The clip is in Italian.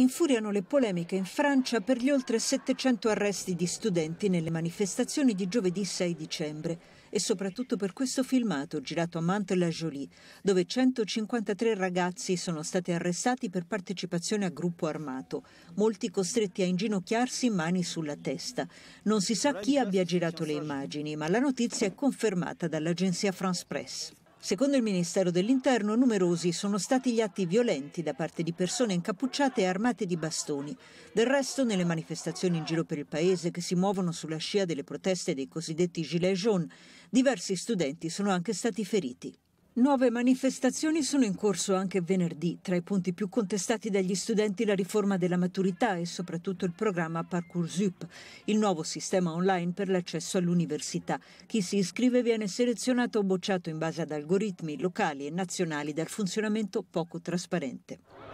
infuriano le polemiche in Francia per gli oltre 700 arresti di studenti nelle manifestazioni di giovedì 6 dicembre e soprattutto per questo filmato girato a Mantes-la-Jolie, dove 153 ragazzi sono stati arrestati per partecipazione a gruppo armato, molti costretti a inginocchiarsi mani sulla testa. Non si sa chi abbia girato le immagini, ma la notizia è confermata dall'agenzia France Presse. Secondo il Ministero dell'Interno, numerosi sono stati gli atti violenti da parte di persone incappucciate e armate di bastoni. Del resto, nelle manifestazioni in giro per il paese che si muovono sulla scia delle proteste dei cosiddetti gilets jaunes, diversi studenti sono anche stati feriti. Nuove manifestazioni sono in corso anche venerdì. Tra i punti più contestati dagli studenti la riforma della maturità e soprattutto il programma Parcoursup, il nuovo sistema online per l'accesso all'università. Chi si iscrive viene selezionato o bocciato in base ad algoritmi locali e nazionali dal funzionamento poco trasparente.